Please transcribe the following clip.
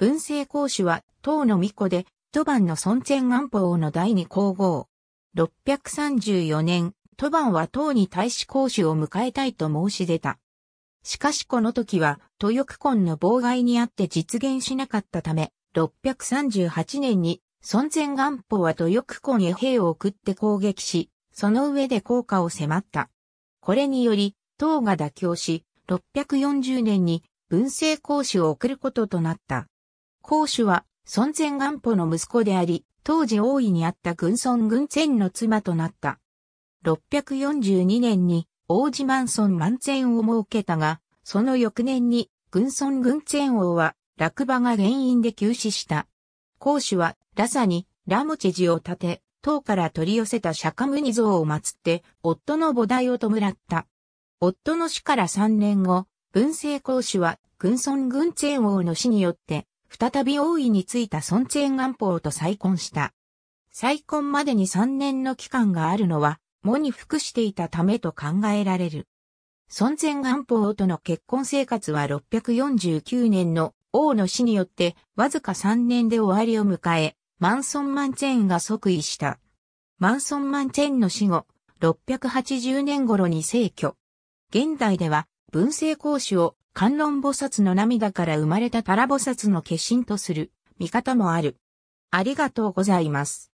文政公主は、唐の巫女で、都番の孫前安保王の第二皇后。634年、都番は唐に大使公主を迎えたいと申し出た。しかしこの時は、都翼婚の妨害にあって実現しなかったため、638年に、孫前安保は都翼婚へ兵を送って攻撃し、その上で効果を迫った。これにより、唐が妥協し、640年に文政公主を送ることとなった。公主は、孫前元保の息子であり、当時大いにあった軍孫軍前の妻となった。642年に、王子万孫万前を設けたが、その翌年に、軍孫軍前王は、落馬が原因で急死した。公主は、ラサに、ラモチェジを建て、唐から取り寄せた釈迦ムニ像を祀って、夫の菩提を弔った。夫の死から3年後、文政公主は、軍孫軍前王の死によって、再び王位についた孫ン元宝と再婚した。再婚までに3年の期間があるのは、喪に服していたためと考えられる。孫前元宝との結婚生活は649年の王の死によってわずか3年で終わりを迎え、マンソン・マンチェーンが即位した。マンソン・マンチェーンの死後、680年頃に逝去。現代では文政公主を観音菩薩の涙から生まれたタラ菩薩の化身とする見方もある。ありがとうございます。